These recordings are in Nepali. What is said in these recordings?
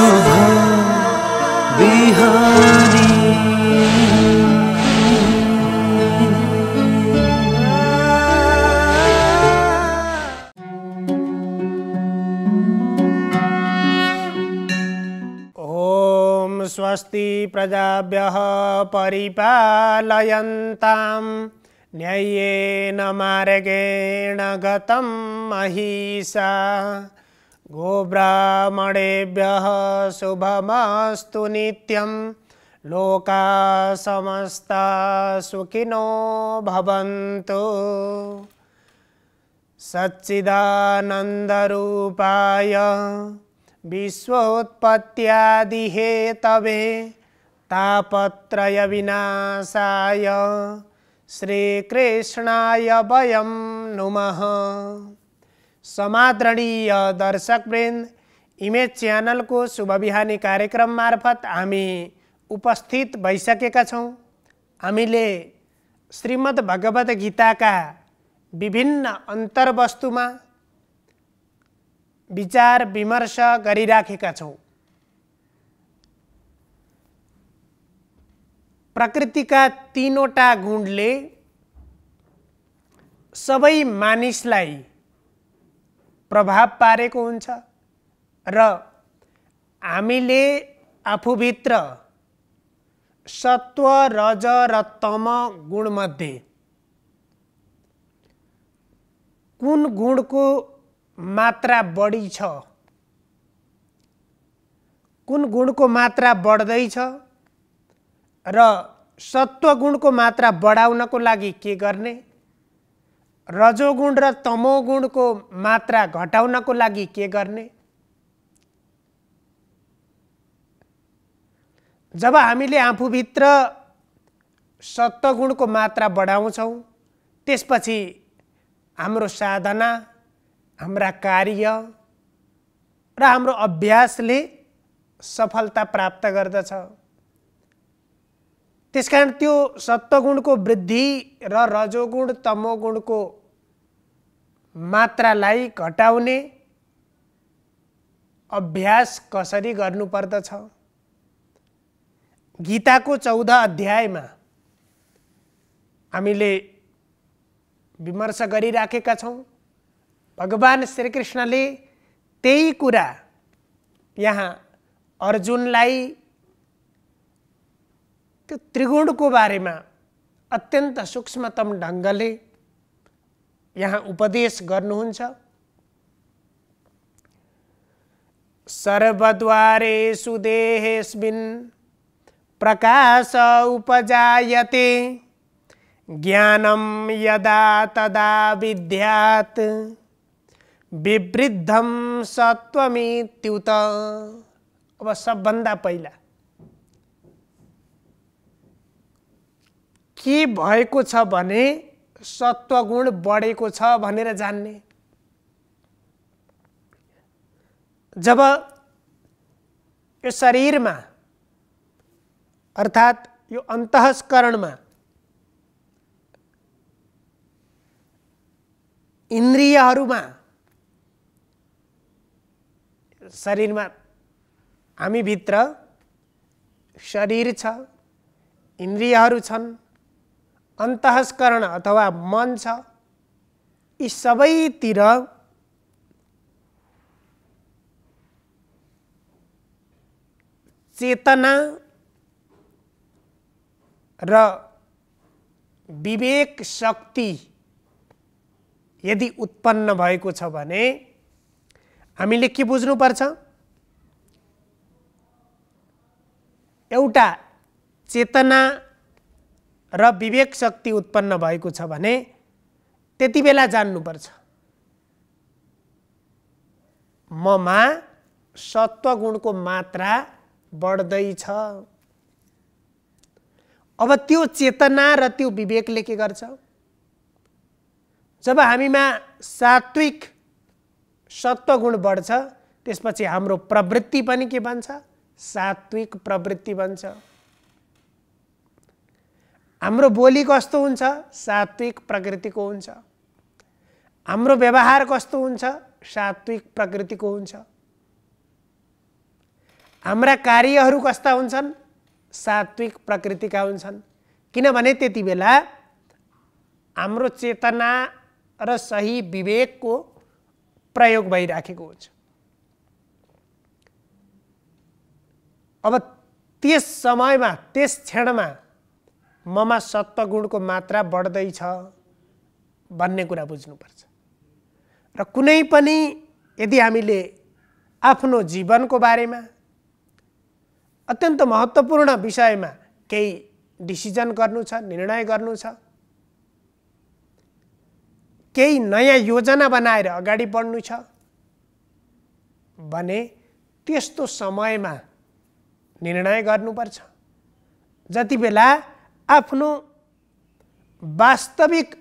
ॐ स्वस्ति प्रजाभ्यः परिपालयन्तां न्यायेन मार्गेण गतं महिषा गोब्राह्मणेभ्यः शुभमस्तु नित्यं समस्ता सुखिनो भवन्तु सच्चिदानन्दरूपाय विश्वोत्पत्यादिहेतवे तापत्रयविनाशाय श्रीकृष्णाय वयं नुमः समादरणीय दर्शकवृन्द इमेज च्यानलको शुभ बिहानी कार्यक्रम मार्फत हामी उपस्थित भइसकेका छौँ हामीले श्रीमद् भगवत गीताका विभिन्न अन्तर्वस्तुमा विचार विमर्श गरिराखेका छौँ प्रकृतिका तिनवटा गुणले सबै मानिसलाई प्रभाव पारेको हुन्छ र हामीले आफूभित्र सत्व रज र तम गुणमध्ये कुन गुणको मात्रा बढी छ कुन गुणको मात्रा बढ्दैछ र सत्व गुणको मात्रा बढाउनको लागि के गर्ने रजोगुण र तमोगुणको मात्रा घटाउनको लागि के गर्ने जब हामीले आफूभित्र सत्वगुणको मात्रा बढाउँछौँ त्यसपछि हाम्रो साधना हाम्रा कार्य र हाम्रो अभ्यासले सफलता प्राप्त गर्दछ त्यसकारण त्यो सत्वगुणको वृद्धि र रजोगुण तमोगुणको मात्रालाई घटाउने अभ्यास कसरी गर्नुपर्दछ गीताको चौध अध्यायमा हामीले विमर्श गरिराखेका छौँ भगवान् श्रीकृष्णले त्यही कुरा यहाँ अर्जुनलाई त्यो त्रिगुणको बारेमा अत्यन्त सूक्ष्मतम ढङ्गले यहाँ उपदेश गर्नुहुन्छ सर्वद्वारेषु देहेस्मिन् प्रकाश उपजायते ज्ञानं यदा तदा विद्यात् विवृद्धम सत्वमित्युत अब सबभन्दा पहिला के भएको छ भने सत्वगुण बढेको छ भनेर जान्ने जब यो शरीरमा अर्थात् यो अन्तस्करणमा इन्द्रियहरूमा शरीरमा हामीभित्र शरीर छ इन्द्रियहरू छन् अन्तःस्करण अथवा मन छ यी सबैतिर चेतना र विवेक शक्ति यदि उत्पन्न भएको छ भने हामीले के बुझ्नुपर्छ एउटा चेतना र विवेक शक्ति उत्पन्न भएको छ भने त्यति बेला जान्नुपर्छ ममा सत्वगुणको मात्रा बढ्दैछ अब त्यो चेतना र त्यो विवेकले के गर्छ जब हामीमा सात्विक सत्वगुण बढ्छ त्यसपछि हाम्रो प्रवृत्ति पनि के बन्छ सात्विक प्रवृत्ति बन्छ हाम्रो बोली कस्तो हुन्छ सात्विक प्रकृतिको हुन्छ हाम्रो व्यवहार कस्तो हुन्छ सात्विक प्रकृतिको हुन्छ हाम्रा कार्यहरू कस्ता हुन्छन् सात्विक प्रकृतिका हुन्छन् किनभने त्यति बेला हाम्रो चेतना र सही विवेकको प्रयोग भइराखेको हुन्छ अब त्यस समयमा त्यस क्षणमा ममा सत्वगुणको मात्रा बढ्दैछ भन्ने कुरा बुझ्नुपर्छ र कुनै पनि यदि हामीले आफ्नो जीवनको बारेमा अत्यन्त महत्त्वपूर्ण विषयमा केही डिसिजन गर्नु छ निर्णय गर्नु छ केही नयाँ योजना बनाएर अगाडि बढ्नु छ भने त्यस्तो समयमा निर्णय गर्नुपर्छ जति बेला आफ्नो वास्तविक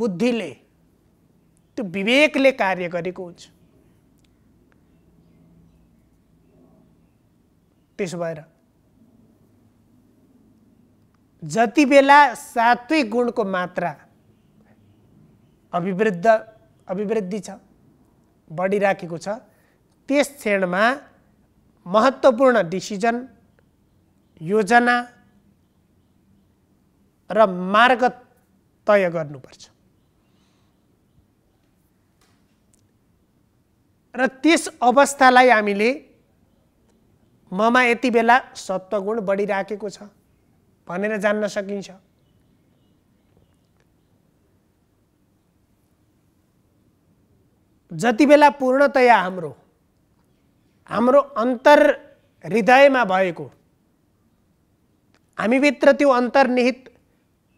बुद्धिले त्यो विवेकले कार्य गरेको हुन्छ त्यसो भएर जति बेला सात्विक गुणको मात्रा अभिवृद्ध अभिवृद्धि छ बढिराखेको छ त्यस क्षणमा महत्त्वपूर्ण डिसिजन योजना र मार्ग तय गर्नुपर्छ र त्यस अवस्थालाई हामीले ममा यति बेला सत्वगुण बढिराखेको छ भनेर जान्न सकिन्छ जति बेला पूर्णतया हाम्रो हाम्रो अन्तर हृदयमा भएको हामीभित्र त्यो अन्तर्निहित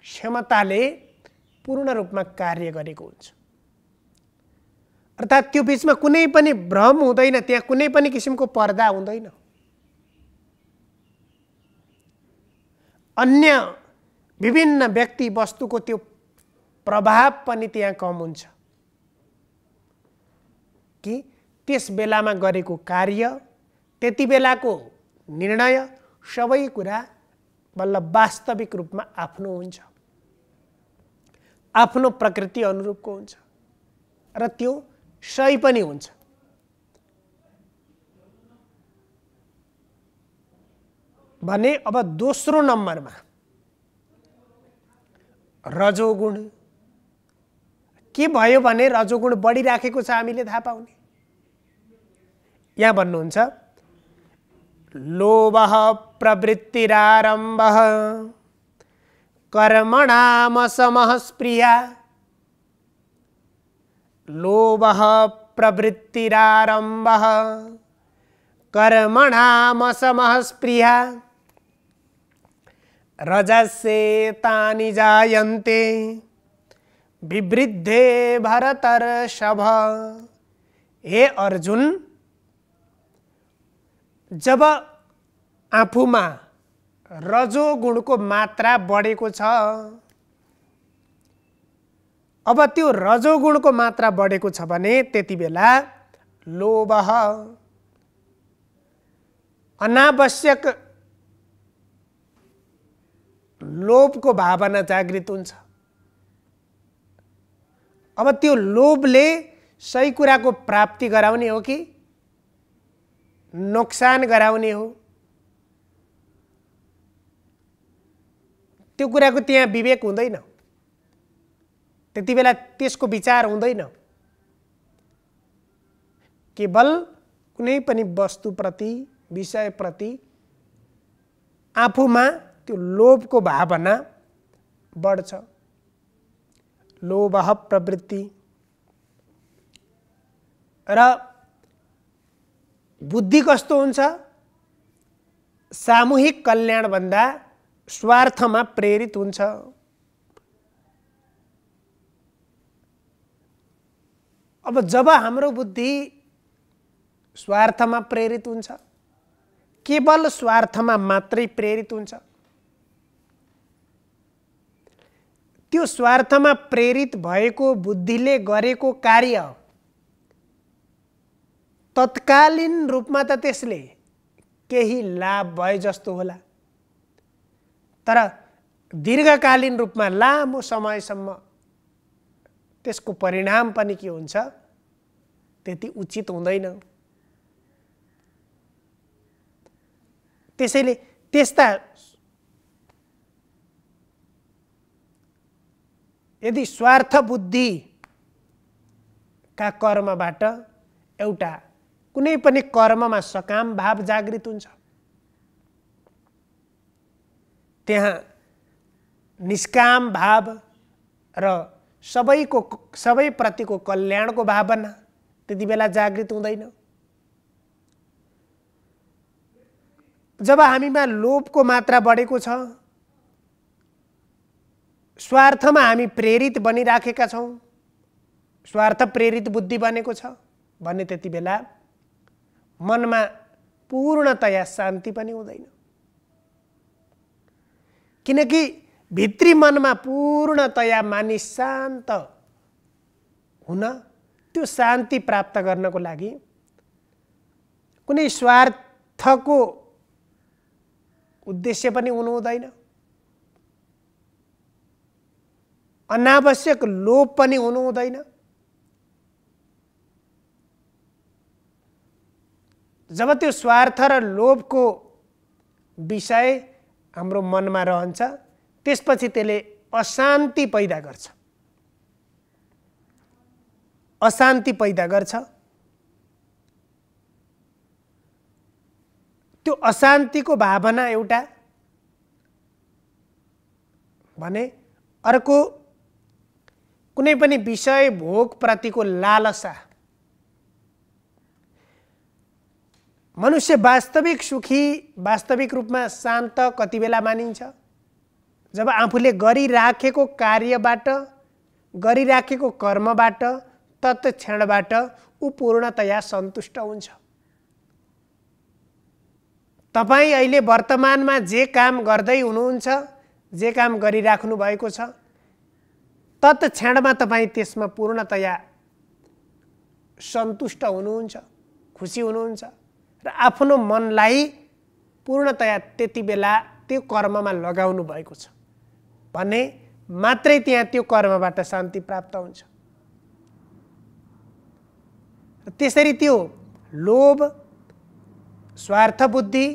क्षमताले पूर्ण रूपमा कार्य गरेको हुन्छ अर्थात् त्यो बिचमा कुनै पनि भ्रम हुँदैन त्यहाँ कुनै पनि किसिमको पर्दा हुँदैन अन्य विभिन्न व्यक्ति वस्तुको त्यो प्रभाव पनि त्यहाँ कम हुन्छ कि त्यस बेलामा गरेको कार्य त्यति बेलाको निर्णय सबै कुरा बल्ल वास्तविक रूपमा आफ्नो हुन्छ आफ्नो प्रकृति अनुरूपको हुन्छ र त्यो सही पनि हुन्छ भने अब दोस्रो नम्बरमा रजोगुण के भयो भने रजोगुण बढिराखेको छ हामीले थाहा पाउने यहाँ भन्नुहुन्छ लोभ प्रवृत्तिरारंभ कर्मणामसमः स्प्रिया लोभ प्रवृत्तिरारंभ कर्मणामसमः स्प्रिया रजसे तानि जायन्ते विवृद्धे भरतर्षभ हे अर्जुन जब आफूमा रजोगुणको मात्रा बढेको छ अब त्यो रजोगुणको मात्रा बढेको छ भने त्यति बेला लोभ अनावश्यक लोभको भावना जागृत हुन्छ अब त्यो लोभले सही कुराको प्राप्ति गराउने हो कि नोक्सान कराने हो तो कुराको त्यहाँ विवेक होते बेला तेस को विचार हो केवल कुछ वस्तुप्रति विषयप्रति तो लोभ को भावना बढ़ लोभ प्रवृत्ति र बुद्धि कस्तो हुन्छ सामूहिक कल्याणभन्दा स्वार्थमा प्रेरित हुन्छ अब जब हाम्रो बुद्धि स्वार्थमा प्रेरित हुन्छ केवल स्वार्थमा मात्रै प्रेरित हुन्छ त्यो स्वार्थमा प्रेरित भएको बुद्धिले गरेको कार्य तत्कालीन रूपमा त त्यसले केही लाभ भए जस्तो होला तर दीर्घकालीन रूपमा लामो समयसम्म त्यसको परिणाम पनि के हुन्छ त्यति उचित हुँदैन त्यसैले त्यस्ता यदि स्वार्थ बुद्धिका कर्मबाट एउटा कुनै पनि कर्ममा सकाम भाव जागृत हुन्छ त्यहाँ निष्काम भाव र सबैको सबैप्रतिको कल्याणको भावना त्यति बेला जागृत हुँदैन जब हामीमा लोभको मात्रा बढेको छ स्वार्थमा हामी प्रेरित बनिराखेका छौँ स्वार्थ प्रेरित बुद्धि बनेको छ भने त्यति बेला मनमा पूर्णतया शान्ति पनि हुँदैन किनकि भित्री मनमा पूर्णतया मानिस शान्त हुन त्यो शान्ति प्राप्त गर्नको लागि कुनै स्वार्थको उद्देश्य पनि हुनु हुँदैन अनावश्यक लोभ पनि हुनु हुँदैन जब त्यो स्वार्थ र लोभको विषय हाम्रो मनमा रहन्छ त्यसपछि त्यसले अशान्ति पैदा गर्छ अशान्ति पैदा गर्छ त्यो अशान्तिको भावना एउटा भने अर्को कुनै पनि विषय भोगप्रतिको लालसा मनुष्य वास्तविक सुखी वास्तविक रूपमा शान्त कति बेला मानिन्छ जब आफूले गरिराखेको कार्यबाट गरिराखेको कर्मबाट तत्क्षणबाट ऊ पूर्णतया सन्तुष्ट हुन्छ तपाईँ अहिले वर्तमानमा जे काम गर्दै हुनुहुन्छ जे काम गरिराख्नु भएको छ तत्क्षणमा तपाईँ त्यसमा पूर्णतया सन्तुष्ट हुनुहुन्छ खुसी हुनुहुन्छ र आफ्नो मनलाई पूर्णतया त्यति बेला त्यो कर्ममा लगाउनु भएको छ भने मात्रै त्यहाँ त्यो कर्मबाट शान्ति प्राप्त हुन्छ त्यसरी त्यो लोभ स्वार्थ बुद्धि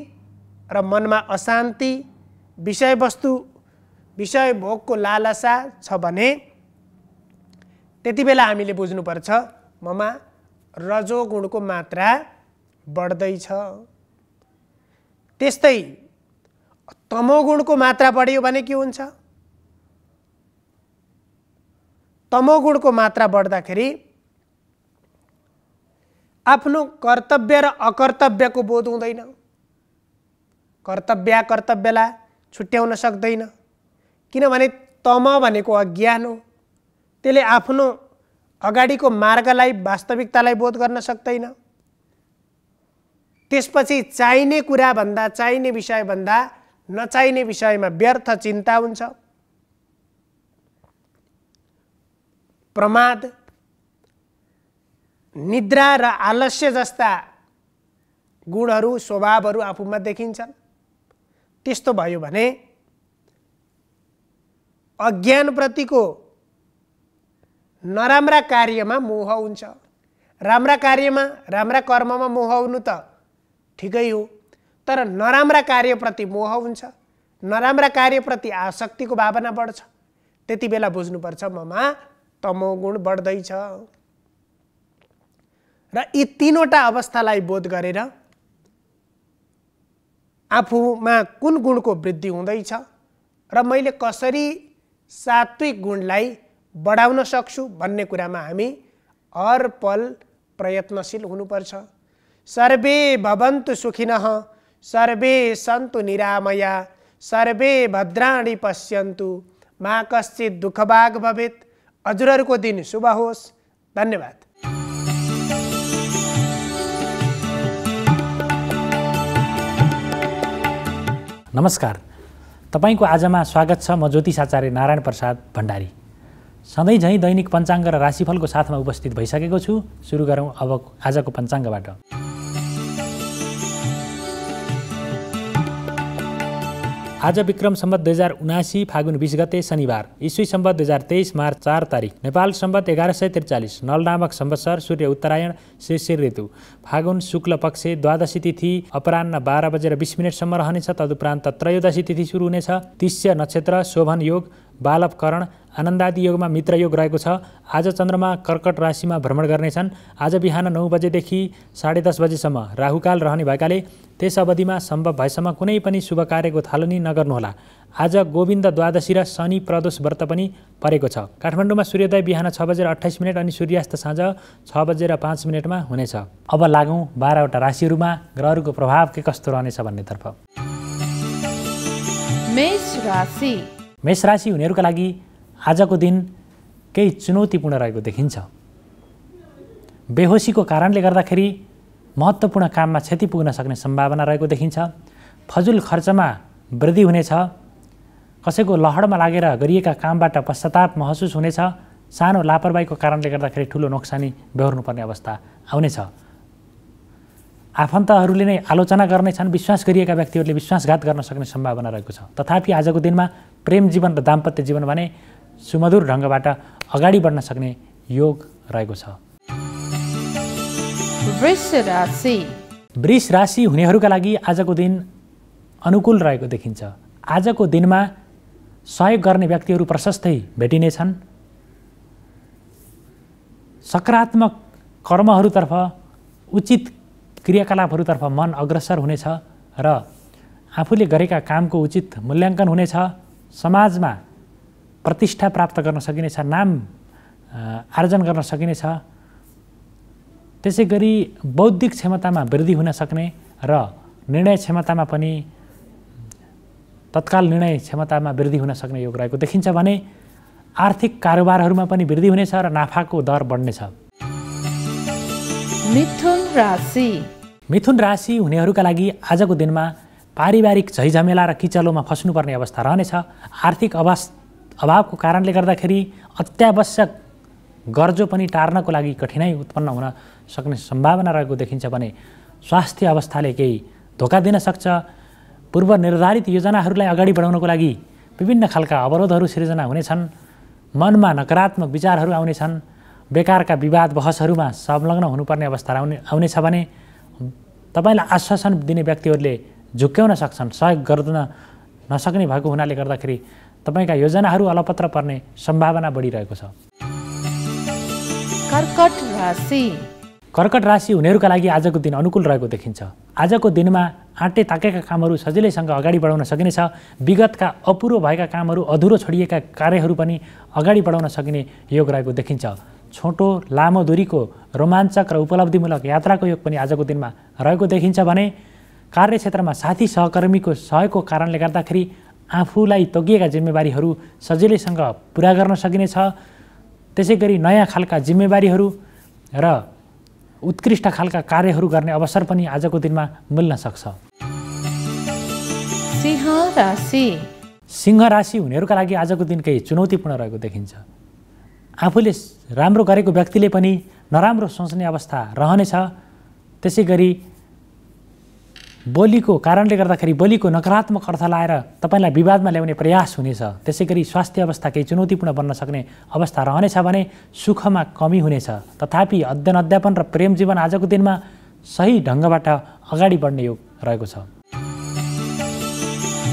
र मनमा अशान्ति विषयवस्तु विषय भोगको लालसा छ भने त्यति बेला हामीले बुझ्नुपर्छ ममा रजोगुणको मात्रा बढ्दैछ त्यस्तै तमोगुणको मात्रा बढ्यो भने के हुन्छ तमोगुणको मात्रा बढ्दाखेरि आफ्नो कर्तव्य र अकर्तव्यको बोध हुँदैन कर्तव्य कर्तव्यलाई छुट्याउन सक्दैन किनभने तम भनेको अज्ञान हो त्यसले आफ्नो अगाडिको मार्गलाई वास्तविकतालाई बोध गर्न सक्दैन त्यसपछि चाहिने कुराभन्दा चाहिने विषयभन्दा नचाहिने विषयमा व्यर्थ चिन्ता हुन्छ प्रमाद निद्रा र आलस्य जस्ता गुणहरू स्वभावहरू आफूमा देखिन्छन् त्यस्तो भयो भने अज्ञानप्रतिको नराम्रा कार्यमा मोह हुन्छ राम्रा कार्यमा राम्रा कर्ममा मोह हुनु त ठिकै हो तर नराम्रा कार्यप्रति मोह हुन्छ नराम्रा कार्यप्रति आसक्तिको भावना बढ्छ त्यति बेला बुझ्नुपर्छ ममा तमोगुण बढ्दैछ र यी तिनवटा अवस्थालाई बोध गरेर आफूमा कुन गुणको वृद्धि हुँदैछ र मैले कसरी सात्विक गुणलाई बढाउन सक्छु भन्ने कुरामा हामी हर पल प्रयत्नशील हुनुपर्छ सर्वे भवन्तु सुखिनः सर्वे सन्तु निरामया सर्वे भद्राणि पश्यन्तु मा कश्चित् दुःखभाग भवेत् हजुरहरूको दिन शुभ होस् धन्यवाद नमस्कार तपाईँको आजमा स्वागत छ म ज्योतिषाचार्य नारायण प्रसाद भण्डारी सधैँ झैँ दैनिक पञ्चाङ्ग र राशिफलको साथमा उपस्थित भइसकेको छु सुरु गरौँ अब आजको पञ्चाङ्गबाट आज विक्रम सम्बत दुई हजार उनासी फागुन बिस गते शनिबार इस्वी सम्बत दुई हजार तेइस मार्च चार तारिक नेपाल सम्बत एघार सय त्रिचालिस नलनामक संवत्सर सूर्य उत्तरायण शिशिर ऋतु फागुन शुक्ल पक्ष द्वादशी तिथि अपरान्न बाह्र बजेर बिस मिनटसम्म रहनेछ तदुपरान्त त्रयोदशी तिथि सुरु हुनेछ तिस्य नक्षत्र शोभन योग बालपकरण आनन्दादि योगमा मित्र योग रहेको छ आज चन्द्रमा कर्कट राशिमा भ्रमण गर्नेछन् आज बिहान नौ बजेदेखि साढे दस बजेसम्म राहुकाल रहने भएकाले त्यस अवधिमा सम्भव भएसम्म कुनै पनि शुभ कार्यको थालनी नगर्नुहोला आज गोविन्द द्वादशी र शनि प्रदोष व्रत पनि परेको छ काठमाडौँमा सूर्योदय बिहान छ बजेर अठाइस मिनट अनि सूर्यास्त साँझ छ बजेर पाँच मिनटमा हुनेछ अब लागौँ बाह्रवटा राशिहरूमा ग्रहहरूको प्रभाव के कस्तो रहनेछ भन्नेतर्फ मेष राशि हुनेहरूका लागि आजको दिन केही चुनौतीपूर्ण रहेको देखिन्छ बेहोसीको कारणले गर्दाखेरि महत्त्वपूर्ण काममा क्षति पुग्न सक्ने सम्भावना रहेको देखिन्छ फजुल खर्चमा वृद्धि हुनेछ कसैको लहरमा लागेर गरिएका कामबाट पश्चाताप महसुस हुनेछ सानो लापरवाहीको कारणले गर्दाखेरि ठुलो नोक्सानी बेहोर्नुपर्ने अवस्था आउनेछ आफन्तहरूले नै आलोचना गर्नेछन् विश्वास गरिएका व्यक्तिहरूले विश्वासघात गर्न सक्ने सम्भावना रहेको छ तथापि आजको दिनमा प्रेम जीवन र दाम्पत्य जीवन भने सुमधुर ढङ्गबाट अगाडि बढ्न सक्ने योग रहेको छ वृष राशि हुनेहरूका लागि आजको दिन अनुकूल रहेको देखिन्छ आजको दिनमा सहयोग गर्ने व्यक्तिहरू प्रशस्तै भेटिनेछन् सकारात्मक कर्महरूतर्फ उचित क्रियाकलापहरूतर्फ मन अग्रसर हुनेछ र आफूले गरेका कामको उचित मूल्याङ्कन हुनेछ समाजमा प्रतिष्ठा प्राप्त गर्न सकिनेछ नाम आर्जन गर्न सकिनेछ त्यसै गरी बौद्धिक क्षमतामा वृद्धि हुन सक्ने र निर्णय क्षमतामा पनि तत्काल निर्णय क्षमतामा वृद्धि हुन सक्ने योग रहेको देखिन्छ भने आर्थिक कारोबारहरूमा पनि वृद्धि हुनेछ र नाफाको दर बढ्नेछ मिथुन राशि मिथुन राशि हुनेहरूका लागि आजको दिनमा पारिवारिक झैझमेला र किचलोमा फस्नुपर्ने अवस्था रहनेछ आर्थिक अभास अभावको कारणले गर्दाखेरि अत्यावश्यक गर्जो पनि टार्नको लागि कठिनाइ उत्पन्न हुन सक्ने सम्भावना रहेको देखिन्छ भने स्वास्थ्य अवस्थाले केही धोका दिन सक्छ पूर्व निर्धारित योजनाहरूलाई अगाडि बढाउनको लागि विभिन्न खालका अवरोधहरू सिर्जना हुनेछन् मनमा नकारात्मक विचारहरू आउनेछन् बेकारका विवाद बहसहरूमा संलग्न हुनुपर्ने अवस्था आउने आउनेछ भने तपाईँलाई आश्वासन दिने व्यक्तिहरूले झुक्क्याउन सक्छन् सहयोग गर्न नसक्ने भएको हुनाले गर्दाखेरि तपाईँका योजनाहरू अलपत्र पर्ने सम्भावना बढिरहेको छ कर्कट राशि कर्कट राशि हुनेहरूका लागि आजको दिन अनुकूल रहेको देखिन्छ आजको दिनमा आँटे ताकेका कामहरू सजिलैसँग अगाडि बढाउन सकिनेछ विगतका अपुरो भएका कामहरू अधुरो छोडिएका कार्यहरू पनि अगाडि बढाउन सकिने योग रहेको देखिन्छ छोटो लामो दूरीको रोमाञ्चक र उपलब्धिमूलक यात्राको योग पनि आजको दिनमा रहेको देखिन्छ भने कार्यक्षेत्रमा साथी सहकर्मीको सहयोगको कारणले गर्दाखेरि आफूलाई तोकिएका जिम्मेवारीहरू सजिलैसँग पुरा गर्न सकिनेछ त्यसै गरी नयाँ खालका जिम्मेवारीहरू र उत्कृष्ट खालका कार्यहरू गर्ने अवसर पनि आजको दिनमा मिल्न सक्छ सिंह राशि हुनेहरूका लागि आजको दिन केही चुनौतीपूर्ण रहेको देखिन्छ आफूले राम्रो गरेको व्यक्तिले पनि नराम्रो सोच्ने अवस्था रहनेछ त्यसै गरी बोलीको कारणले गर्दाखेरि बोलीको नकारात्मक अर्थ लाएर तपाईँलाई विवादमा ल्याउने प्रयास हुनेछ त्यसै गरी स्वास्थ्य अवस्था केही चुनौतीपूर्ण बन्न सक्ने अवस्था रहनेछ भने सुखमा कमी हुनेछ तथापि अध्ययन अध्यापन र प्रेम जीवन आजको दिनमा सही ढङ्गबाट अगाडि बढ्ने योग रहेको छ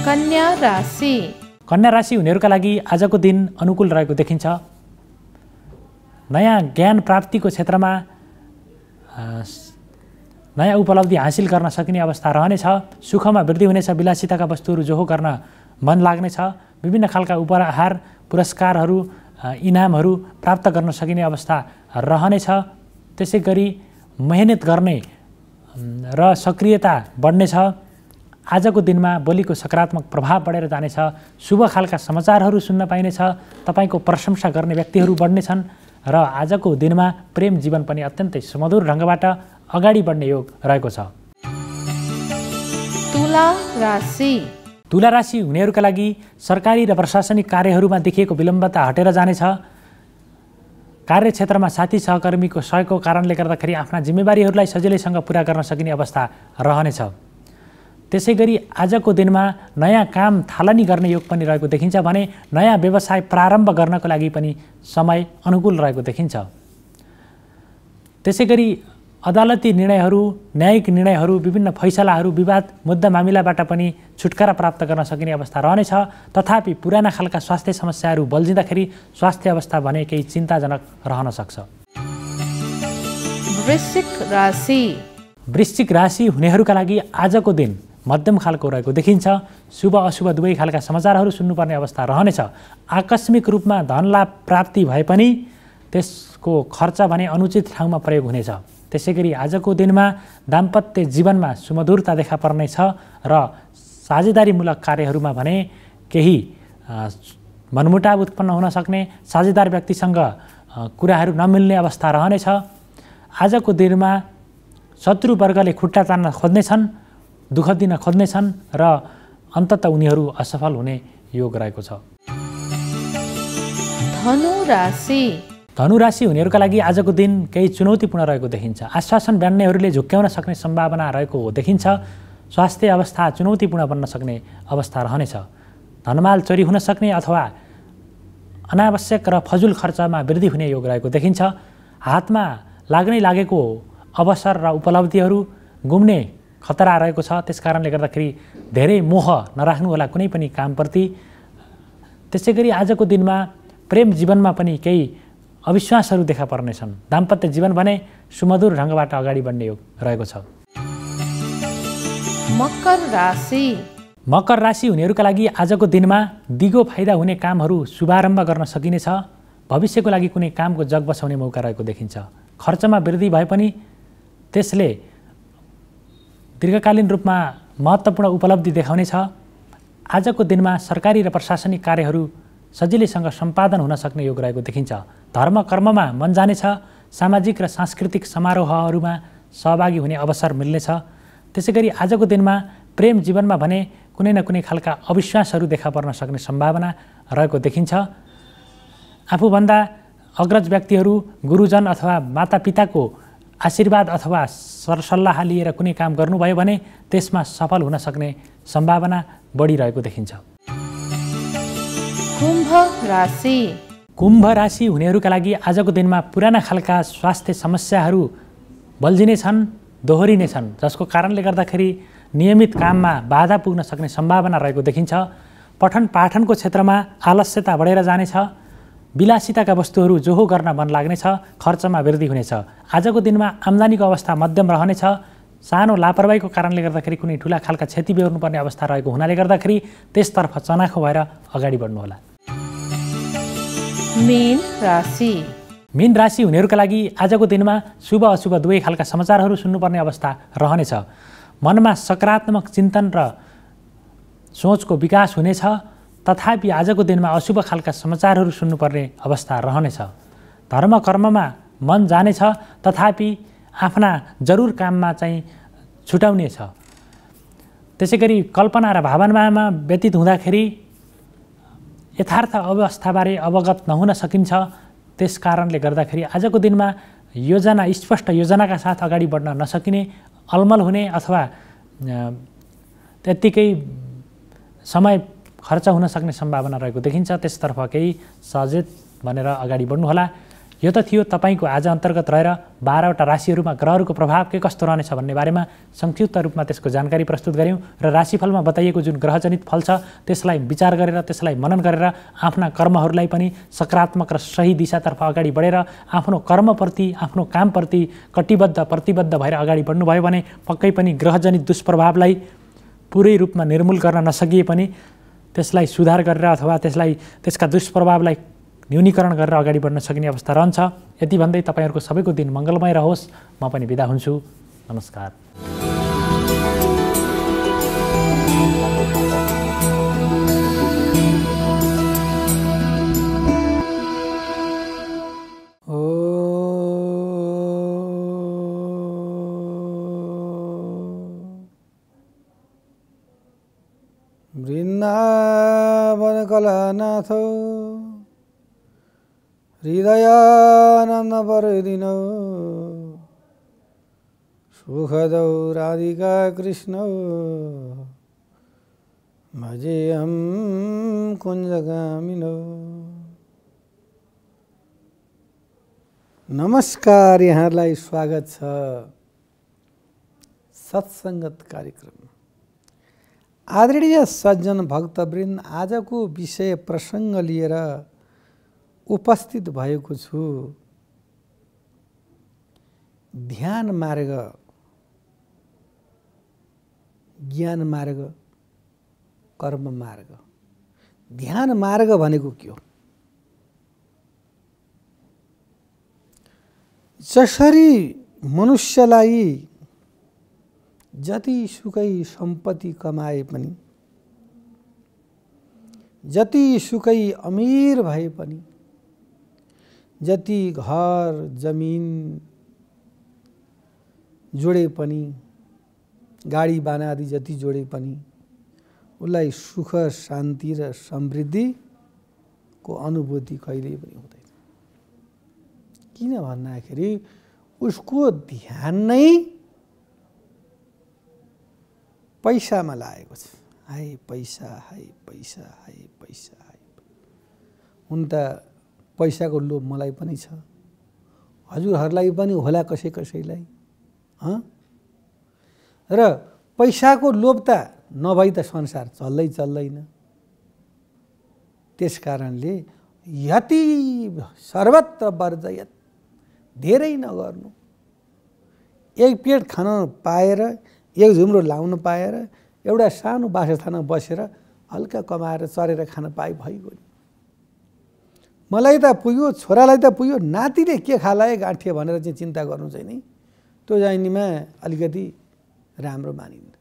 कन्या राशि कन्या राशि हुनेहरूका लागि आजको दिन अनुकूल रहेको देखिन्छ नयाँ ज्ञान प्राप्तिको क्षेत्रमा नयाँ उपलब्धि हासिल गर्न सकिने अवस्था रहनेछ सुखमा वृद्धि हुनेछ विलासिताका वस्तुहरू जोहो गर्न मन लाग्नेछ विभिन्न खालका उपहार पुरस्कारहरू इनामहरू प्राप्त गर्न सकिने अवस्था रहनेछ त्यसै गरी मेहनत गर्ने र सक्रियता बढ्नेछ आजको दिनमा बोलीको सकारात्मक प्रभाव बढेर जानेछ शुभ खालका समाचारहरू सुन्न पाइनेछ तपाईँको प्रशंसा गर्ने व्यक्तिहरू बढ्नेछन् र आजको दिनमा प्रेम जीवन पनि अत्यन्तै सुमधुर ढङ्गबाट अगाडि बढ्ने योग रहेको छ तुला राशि तुला राशि हुनेहरूका लागि सरकारी र प्रशासनिक कार्यहरूमा देखिएको विलम्बता हटेर जानेछ कार्यक्षेत्रमा साथी सहकर्मीको सहयोगको कारणले गर्दाखेरि आफ्ना जिम्मेवारीहरूलाई सजिलैसँग पुरा गर्न सकिने अवस्था रहनेछ त्यसै गरी आजको दिनमा नयाँ काम थालनी गर्ने योग पनि रहेको देखिन्छ भने नयाँ व्यवसाय प्रारम्भ गर्नको लागि पनि समय अनुकूल रहेको देखिन्छ त्यसै गरी अदालती निर्णयहरू न्यायिक निर्णयहरू विभिन्न फैसलाहरू विवाद मुद्दा मामिलाबाट पनि छुटकारा प्राप्त गर्न सकिने अवस्था रहनेछ तथापि पुराना खालका स्वास्थ्य समस्याहरू बल्झिँदाखेरि स्वास्थ्य अवस्था भने केही चिन्ताजनक रहन सक्छ वृश्चिक राशि हुनेहरूका लागि आजको दिन मध्यम खालको रहेको देखिन्छ शुभ अशुभ दुवै खालका समाचारहरू सुन्नुपर्ने अवस्था रहनेछ आकस्मिक रूपमा धनलाभ प्राप्ति भए पनि त्यसको खर्च भने अनुचित ठाउँमा प्रयोग हुनेछ त्यसै गरी आजको दिनमा दाम्पत्य जीवनमा सुमधुरता देखा पर्नेछ र साझेदारीमूलक कार्यहरूमा भने केही मनमुटाव उत्पन्न हुन सक्ने साझेदार व्यक्तिसँग कुराहरू नमिल्ने अवस्था रहनेछ आजको दिनमा शत्रुवर्गले खुट्टा तान्न खोज्नेछन् दुःख दिन खोज्नेछन् र अन्तत उनीहरू असफल हुने योग रहेको छ धनु राशि धनु राशि हुनेहरूका लागि आजको दिन केही चुनौतीपूर्ण रहेको देखिन्छ आश्वासन बन्नेहरूले झुक्क्याउन सक्ने सम्भावना रहेको देखिन्छ स्वास्थ्य अवस्था चुनौतीपूर्ण बन्न सक्ने अवस्था रहनेछ धनमाल चोरी हुन सक्ने अथवा अनावश्यक र फजुल खर्चमा वृद्धि हुने योग रहेको देखिन्छ हातमा लाग्नै लागेको अवसर र उपलब्धिहरू गुम्ने खतरा रहेको छ त्यस कारणले गर्दाखेरि धेरै मोह नराख्नु होला कुनै पनि कामप्रति त्यसै गरी आजको दिनमा प्रेम जीवनमा पनि केही अविश्वासहरू देखा पर्नेछन् दाम्पत्य जीवन भने सुमधुर ढङ्गबाट अगाडि बढ्ने योग रहेको छ मकर राशि मकर राशि हुनेहरूका लागि आजको दिनमा दिगो फाइदा हुने कामहरू शुभारम्भ गर्न सकिनेछ भविष्यको लागि कुनै कामको जग बसाउने मौका रहेको देखिन्छ खर्चमा वृद्धि भए पनि त्यसले दीर्घकालीन रूपमा महत्त्वपूर्ण उपलब्धि देखाउनेछ आजको दिनमा सरकारी र प्रशासनिक कार्यहरू सजिलैसँग सम्पादन हुन सक्ने योग रहेको देखिन्छ धर्म कर्ममा मन जानेछ सामाजिक र सांस्कृतिक समारोहहरूमा सहभागी हुने अवसर मिल्नेछ त्यसै गरी आजको दिनमा प्रेम जीवनमा भने कुनै न कुनै खालका अविश्वासहरू देखा पर्न सक्ने सम्भावना रहेको देखिन्छ आफूभन्दा अग्रज व्यक्तिहरू गुरुजन अथवा मातापिताको आशीर्वाद अथवा सरसल्लाह लिएर कुनै काम गर्नुभयो भने त्यसमा सफल हुन सक्ने सम्भावना बढिरहेको देखिन्छ कुम्भ राशि कुम्भ राशि हुनेहरूका लागि आजको दिनमा पुराना खालका स्वास्थ्य समस्याहरू बल्झिने छन् दोहोरिने छन् जसको कारणले गर्दाखेरि नियमित काममा बाधा पुग्न सक्ने सम्भावना रहेको देखिन्छ पठन पाठनको क्षेत्रमा आलस्यता बढेर जानेछ विलासिताका वस्तुहरू जोहो गर्न मन लाग्नेछ खर्चमा वृद्धि हुनेछ आजको दिनमा आम्दानीको अवस्था मध्यम रहनेछ सानो लापरवाहीको कारणले गर्दाखेरि कुनै ठुला खालका क्षति बेहोर्नुपर्ने अवस्था रहेको हुनाले गर्दाखेरि त्यसतर्फ चनाखो भएर अगाडि बढ्नुहोला मेन राशि मीन राशि हुनेहरूका लागि आजको दिनमा शुभ अशुभ दुवै खालका समाचारहरू सुन्नुपर्ने अवस्था रहनेछ मनमा सकारात्मक चिन्तन र सोचको विकास हुनेछ तथापि आजको दिनमा अशुभ खालका समाचारहरू सुन्नुपर्ने अवस्था रहनेछ धर्म कर्ममा मन जानेछ तथापि आफ्ना जरुर काममा चाहिँ छुटाउनेछ त्यसै गरी कल्पना र भावनामा व्यतीत हुँदाखेरि यथार्थ अवस्थाबारे अवगत नहुन सकिन्छ त्यस कारणले गर्दाखेरि आजको दिनमा योजना स्पष्ट योजनाका साथ अगाडि बढ्न नसकिने अलमल हुने अथवा त्यत्तिकै समय खर्च हुन सक्ने सम्भावना रहेको देखिन्छ त्यसतर्फ केही सजेत भनेर अगाडि बढ्नुहोला यो त थियो तपाईँको आज अन्तर्गत रहेर बाह्रवटा राशिहरूमा ग्रहहरूको प्रभाव के कस्तो रहनेछ भन्ने बारेमा संक्षिप्त रूपमा त्यसको जानकारी प्रस्तुत गऱ्यौँ र राशिफलमा बताइएको जुन ग्रहजनित फल छ त्यसलाई विचार गरेर त्यसलाई मनन गरेर आफ्ना कर्महरूलाई पनि सकारात्मक र सही दिशातर्फ अगाडि बढेर आफ्नो कर्मप्रति आफ्नो कामप्रति कटिबद्ध प्रतिबद्ध भएर अगाडि बढ्नुभयो भने पक्कै पनि ग्रहजनित दुष्प्रभावलाई पुरै रूपमा निर्मूल गर्न नसकिए पनि त्यसलाई सुधार गरेर अथवा त्यसलाई त्यसका दुष्प्रभावलाई न्यूनीकरण गरेर अगाडि बढ्न सकिने अवस्था रहन्छ यति भन्दै तपाईँहरूको सबैको दिन मङ्गलमय रहोस् म पनि बिदा हुन्छु नमस्कार सुखदौ राधिका कृष्णौ हम कुञ्जगामिनो नमस्कार यहाँलाई स्वागत छ सत्सङ्गत कार्यक्रम आदरणीय सज्जन भक्तवृन्द आजको विषय प्रसङ्ग लिएर उपस्थित भएको छु ध्यान मार्ग ज्ञान मार्ग कर्म मार्ग ध्यान मार्ग भनेको के हो जसरी मनुष्यलाई जतिसुकै सम्पत्ति कमाए पनि जतिसुकै अमिर भए पनि जति घर जमिन जोडे पनि गाडी बाना आदि जति जोडे पनि उसलाई सुख शान्ति र समृद्धिको अनुभूति कहिल्यै पनि हुँदैन किन भन्दाखेरि उसको ध्यान नै पैसामा लागेको छ हाई पैसा हाई पैसा हाई पैसा हाई हुन त पैसाको लोभ मलाई पनि छ हजुरहरूलाई पनि होला कसै कसैलाई हँ र पैसाको लोभता नभई त संसार चल्दै चल्दैन त्यस कारणले यति सर्वत्र वर्जयत धेरै नगर्नु एक पेट खान पाएर एक झुम्रो लाउन पाएर एउटा सानो बासस्थानमा बसेर हल्का कमाएर चरेर खान पाए भइगयो मलाई त पुग्यो छोरालाई त पुग्यो नातिले के खाला गाँठे भनेर चाहिँ चिन्ता गर्नु चाहिँ नि त्यो जानीमा अलिकति राम्रो मानिन्न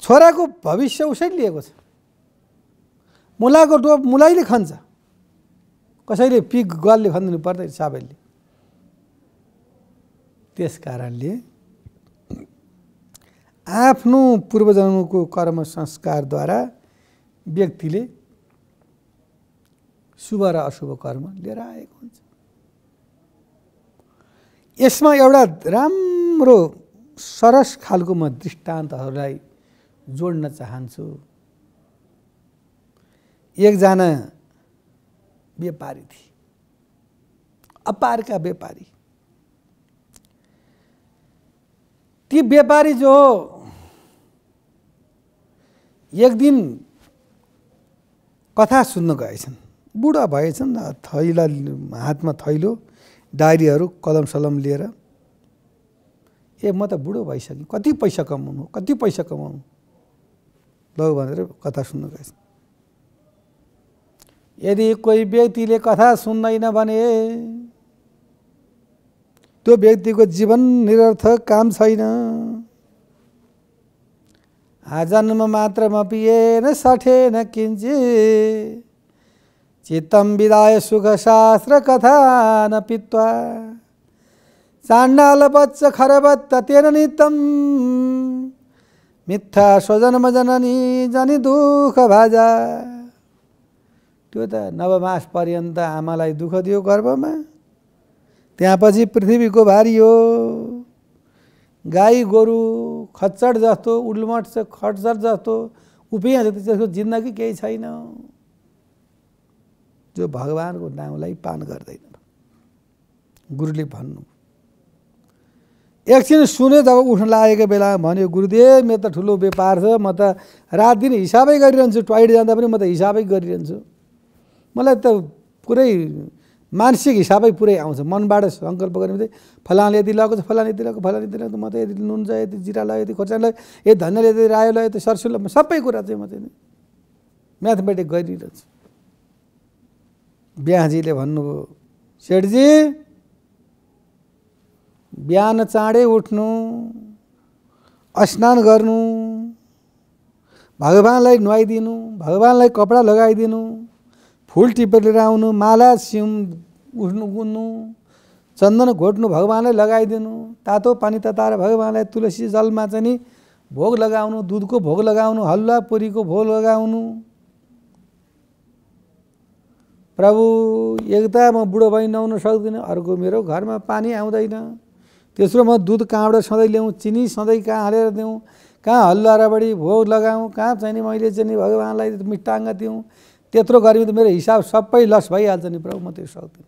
छोराको भविष्य उसैले लिएको छ मुलाको डोप मुलाइले खन्छ कसैले पिक गलले खनिदिनु पर्दैन सबैले त्यस कारणले आफ्नो पूर्वजन्मको कर्म संस्कारद्वारा व्यक्तिले शुभ र अशुभ कर्म लिएर आएको हुन्छ यसमा एउटा राम्रो सरस खालको म दृष्टान्तहरूलाई जोड्न चाहन्छु एकजना व्यापारी थिए अपारका व्यापारी ती व्यापारी जो एक दिन कथा सुन्न गएछन् बुढा भएछन् थैला हातमा थैलो डायरीहरू कलम सलम लिएर ए म त बुढो भइसकेँ कति पैसा कमाउनु कति पैसा कमाउनु ल भनेर कथा सुन्नु गएछ यदि कोही व्यक्तिले कथा सुन्दैन भने त्यो व्यक्तिको जीवन निरर्थक काम छैन आजन्म मात्र म पिएन सठेन किन्चे चित्तम विदाय सुख शास्त्र कथा न पित्वा बच्च खरबत तेन नितम मिथ्या जननी जनि दुःख भाजा त्यो त नवमास पर्यन्त आमालाई दुःख दियो गर्भमा त्यहाँपछि पृथ्वीको भारी हो गाई गोरु खच्चड जस्तो उल्मट खच्चड जस्तो उपियाँ जस्तो त्यसको जिन्दगी केही छैन जो भगवानको नामलाई पान गर्दैन गुरुले भन्नु एकछिन सुने जब उठ्न लागेको बेलामा भन्यो गुरुदेव मेरो त ठुलो व्यापार छ म त रात दिन हिसाबै गरिरहन्छु टोइलेट जाँदा पनि म त हिसाबै गरिरहन्छु मलाई त पुरै मानसिक हिसाबै पुरै आउँछ मनबाट सङ्कल्प गर्ने भने फलानले यति लगाएको छ यति लगाएको फलान यति लगाएको म त यति नुन छ यति जिरा लगाएँ यति खोर्सानी लगायो यति धनियाँ यति रायो लगायो यति सर्सु सबै कुरा चाहिँ म चाहिँ म्याथमेटिक गरिरहन्छु बिहाजीले भन्नुभयो सेठजी बिहान चाँडै उठ्नु स्नान गर्नु भगवान्लाई नुहाइदिनु भगवान्लाई कपडा लगाइदिनु फुल टिपेर आउनु माला सिउँ उठ्नु कुद्नु चन्दन घोट्नु भगवान्लाई लगाइदिनु तातो पानी तताएर भगवान्लाई तुलसी जलमा चाहिँ नि भोग लगाउनु दुधको भोग लगाउनु हलुवा पुरीको भोग लगाउनु प्रभु एकता म बुढो भई नहुन सक्दिनँ अर्को मेरो घरमा पानी आउँदैन तेस्रो म दुध कहाँबाट सधैँ ल्याउँ चिनी सधैँ कहाँ हालेर दिउँ कहाँ बढी भोग लगाउँ कहाँ चाहिँ मैले चाहिँ नि भगवान्लाई मिष्टाङ्ग दिउँ त्यत्रो गर्यो त मेरो हिसाब सबै लस भइहाल्छ नि प्रभु म त्यो सक्दिनँ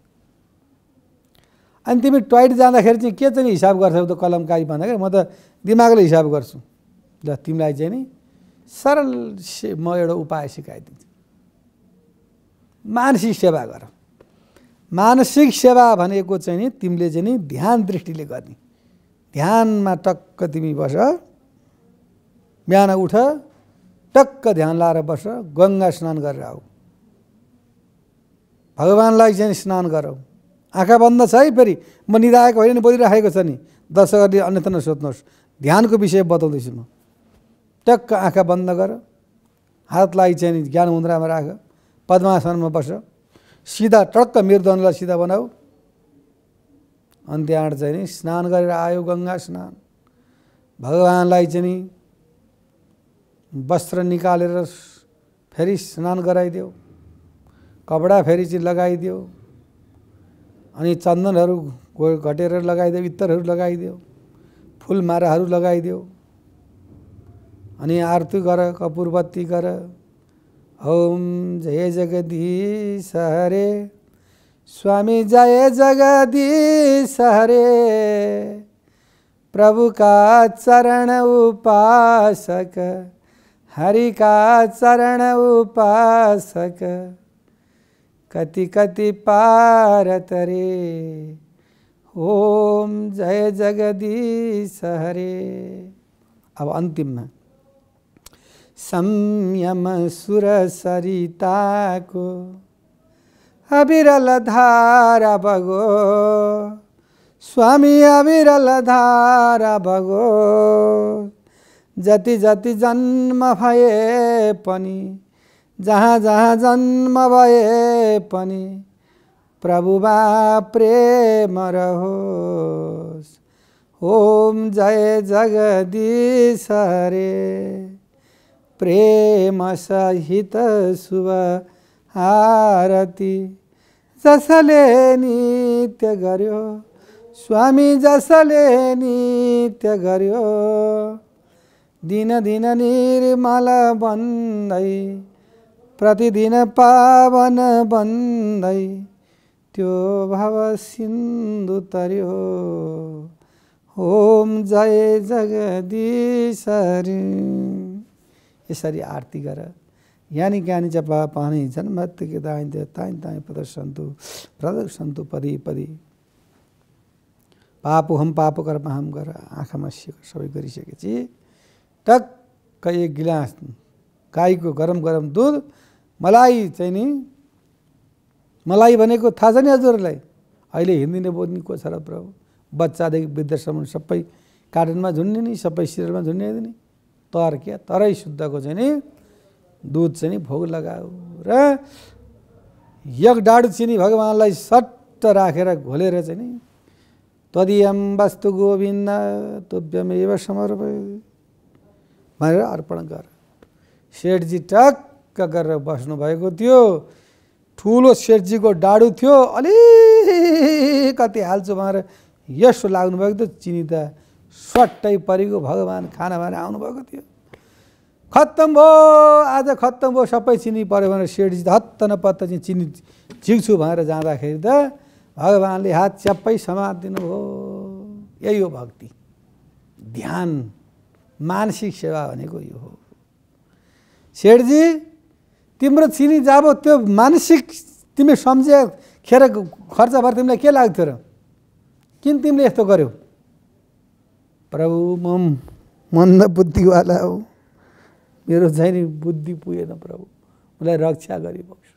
अनि तिमी टोइट जाँदाखेरि चाहिँ के चाहिँ हिसाब गर्छौ त कलमकारी भन्दाखेरि म त दिमागले हिसाब गर्छु ल तिमीलाई चाहिँ नि सरल म एउटा उपाय सिकाइदिन्छु मानसिक सेवा गर मानसिक सेवा भनेको चाहिँ नि तिमीले चाहिँ नि ध्यान दृष्टिले गर्ने ध्यानमा टक्क तिमी बस बिहान उठ टक्क ध्यान लाएर बस गङ्गा स्नान गरेर आऊ भगवान्लाई चाहिँ स्नान गरौ आँखा बन्द छ है फेरि म निधाएको होइन नि बोलिराखेको छ नि दर्शकहरूले अन्यथा नसोध्नुहोस् ध्यानको विषय बताउँदैछु म टक्क आँखा बन्द गर हातलाई चाहिँ ज्ञान मुद्रामा राख पद्मासनमा बस सिधा टक्क मृदनलाई सिधा बनाऊ अनि त्यहाँबाट चाहिँ नि स्नान गरेर आयो गङ्गा स्नान भगवान्लाई चाहिँ नि वस्त्र निकालेर फेरि स्नान गराइदेऊ कपडा फेरि चाहिँ लगाइदेऊ अनि चन्दनहरू घटेर लगाइदेऊ इत्तरहरू लगाइदेऊ फुलमाराहरू लगाइदेऊ अनि आरती गर कपुरबत्ती गर ओम जय जगदीश हरे स्वामी जय जगदीश हरे प्रभु का चरण उपासक हरि का चरण उपासक कति कति पारत रे ओम जय जगदीश हरे अब अंतिम में संयम सुर सरिताको अविरल धारा भगो स्वामी अविरल धारा भगो जति जति जन्म भए पनि जहाँ जहाँ जन्म भए पनि बा प्रेम रहोस् ओम जय जगदीश रे सहित शुभ आरती जसले नित्य गर्यो स्वामी जसले नित्य गर्यो दिन दिन निर्मल बन्दै प्रतिदिन पावन बन्दै त्यो भव सिन्धु तर्यो ओम जय जगदीश यसरी आरती गर यानी ज्ञानी जप पानी झन् दाइ ताइ ताइ प्रदर्शन्तु प्रदर्शन्तु परि परि पापु हम पाप कर्म हम गर आँखामा सेक सबै गरिसकेपछि टक्क एक गिलास गाईको गरम गरम दुध मलाई चाहिँ नि मलाई भनेको थाहा छ नि हजुरहरूलाई अहिले हिन्दी बोल्ने को छ र प्रभु बच्चादेखि वृद्धसम्म सबै झुन्ने नि सबै सिरियलमा नि तर क्या तरै शुद्धको चाहिँ नि दुध चाहिँ नि भोग लगाऊ र यक डाडु चिनी भगवान्लाई सट्ट राखेर घोलेर चाहिँ नि तदियम वस्तु गोविन्द तुभ्यमेव समर्प भनेर अर्पण गर सेठजी टक्क गरेर बस्नुभएको थियो ठुलो सेठजीको डाडु थियो अलिकति हाल्छु भनेर यसो लाग्नुभएको थियो चिनी त स्वाट्टै परिगो भगवान् खाना भएर आउनुभएको थियो खत्तम भयो आज खत्तम भयो सबै चिनी पऱ्यो भनेर सेठजी त हत्त न चाहिँ चिनी झिक्छु भनेर जाँदाखेरि त भगवान्ले हात च्याप्पै समात दिनुभयो यही हो भक्ति ध्यान मानसिक सेवा भनेको यो हो सेठजी तिम्रो चिनी जाबो त्यो मानसिक तिमी सम्झे खेर खर्च भएर तिमीलाई के लाग्थ्यो र किन तिमीले यस्तो गर्यौ प्रभु म मन्द बुद्धिवाला हो मेरो चाहिँ नि बुद्धि पुगेन प्रभु उसलाई रक्षा गरिबस्छु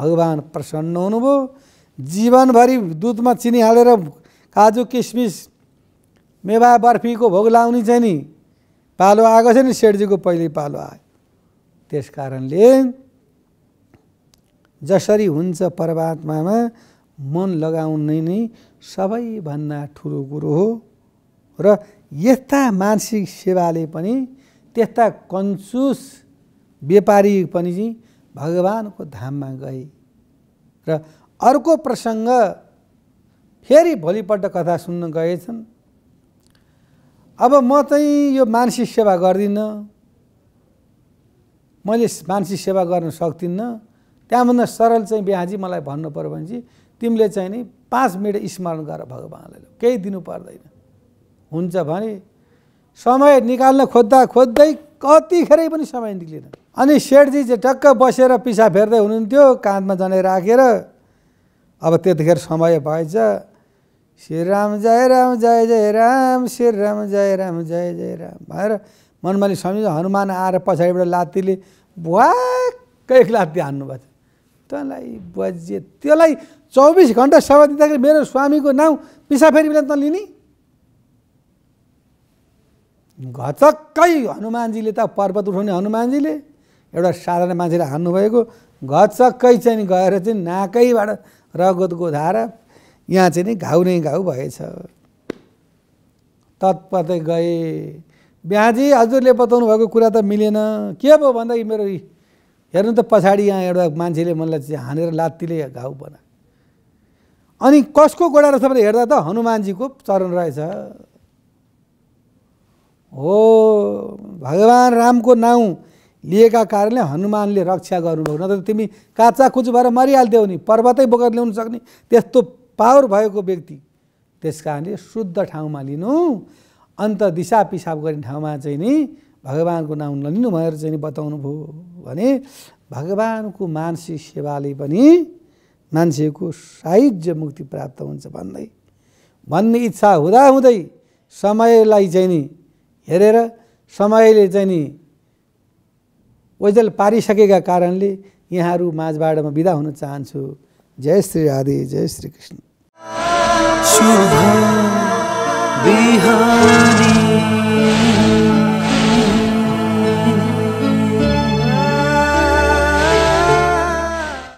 भगवान् प्रसन्न हुनुभयो जीवनभरि दुधमा चिनी हालेर काजु किसमिस मेवा बर्फीको भोग लाउने चाहिँ नि पालो आएको छ नि सेठजीको पहिले पालो आयो त्यस कारणले जसरी हुन्छ परमात्मामा मन लगाउने नै सबैभन्दा ठुलो कुरो हो र यस्ता मानसिक सेवाले पनि त्यस्ता कन्सुस व्यापारी पनि चाहिँ भगवानको धाममा गए र अर्को प्रसङ्ग फेरि भोलिपल्ट कथा सुन्न गएछन् अब म चाहिँ यो मानसिक सेवा गर्दिनँ मैले मानसिक सेवा गर्न सक्दिनँ त्यहाँभन्दा सरल चाहिँ बिहाजी मलाई भन्नु पऱ्यो भने चाहिँ तिमीले चाहिँ नि पाँच मिनट स्मरण गर भगवान्लाई केही दिनु पर्दैन हुन्छ भने समय निकाल्न खोज्दा खोज्दै कतिखेरै पनि समय निक्लिएन अनि सेठजी चाहिँ टक्क बसेर पिसा फेर्दै हुनुहुन्थ्यो काँधमा जनै राखेर अब त्यतिखेर समय भएछ श्रीराम जय राम जय जय राम श्रीराम जय राम जय जय राम भनेर मनमा स्वामी हनुमान आएर पछाडिबाट लात्तीले भुवाक्कै एक लात्ती हान्नुभएको छ तँलाई बजे त्यसलाई चौबिस घन्टा समय दिँदाखेरि मेरो स्वामीको नाउँ पिसाफेरी बेला त लिने घचक्कै हनुमानजीले त पर्वत उठाउने हनुमानजीले एउटा साधारण मान्छेले हान्नुभएको घचक्कै चाहिँ गएर चाहिँ नाकैबाट रगत धारा यहाँ चाहिँ नि घाउ नै घाउ भएछ तत्पतै गए बिहाजी हजुरले बताउनु भएको कुरा त मिलेन के भयो भन्दा मेरो हेर्नु त पछाडि यहाँ एउटा मान्छेले मलाई हानेर लात्तीले घाउ बना अनि कसको गोडा रहेछ भने हेर्दा त हनुमानजीको चरण रहेछ हो भगवान् रामको नाउँ लिएका कारणले हनुमानले रक्षा गर्नुभयो नत्र तिमी काचा कुच भएर मरिहाल्थ्यौ नि पर्वतै बोकेर ल्याउनु सक्ने त्यस्तो पावर भएको व्यक्ति त्यस कारणले शुद्ध ठाउँमा लिनु अन्त दिशा पिसाब गर्ने ठाउँमा चाहिँ नि भगवान्को नाउँ नलिनु भनेर चाहिँ नि बताउनु भयो भने भगवान्को मानसिक सेवाले पनि मान्छेको साहिज्य मुक्ति प्राप्त हुन्छ भन्दै भन्ने इच्छा हुँदाहुँदै समयलाई चाहिँ नि हेरेर समयले चाहिँ नि ओजेल पारिसकेका कारणले यहाँहरू माझबाट म बिदा हुन चाहन्छु जय श्री राधे जय श्री कृष्ण शुभ बिहानी